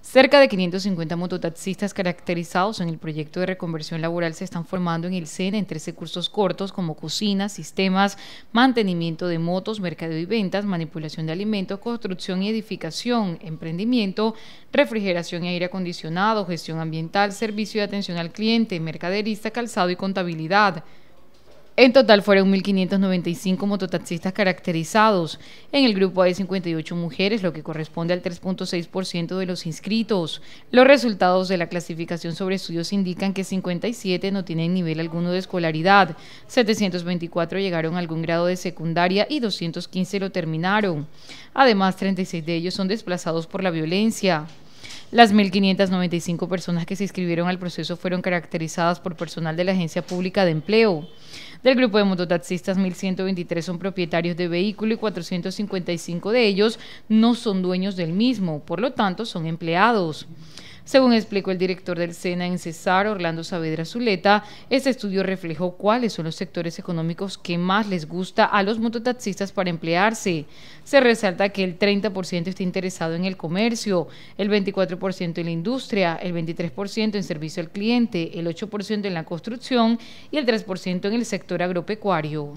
Cerca de 550 mototaxistas caracterizados en el proyecto de reconversión laboral se están formando en el SENA en 13 cursos cortos como cocina, sistemas, mantenimiento de motos, mercadeo y ventas, manipulación de alimentos, construcción y edificación, emprendimiento, refrigeración y aire acondicionado, gestión ambiental, servicio de atención al cliente, mercaderista, calzado y contabilidad. En total fueron 1.595 mototaxistas caracterizados. En el grupo hay 58 mujeres, lo que corresponde al 3.6% de los inscritos. Los resultados de la clasificación sobre estudios indican que 57 no tienen nivel alguno de escolaridad, 724 llegaron a algún grado de secundaria y 215 lo terminaron. Además, 36 de ellos son desplazados por la violencia. Las 1.595 personas que se inscribieron al proceso fueron caracterizadas por personal de la Agencia Pública de Empleo del grupo de mototaxistas 1123 son propietarios de vehículo y 455 de ellos no son dueños del mismo, por lo tanto son empleados. Según explicó el director del SENA en Cesar, Orlando Saavedra Zuleta, este estudio reflejó cuáles son los sectores económicos que más les gusta a los mototaxistas para emplearse. Se resalta que el 30% está interesado en el comercio, el 24% en la industria, el 23% en servicio al cliente, el 8% en la construcción y el 3% en el sector agropecuario.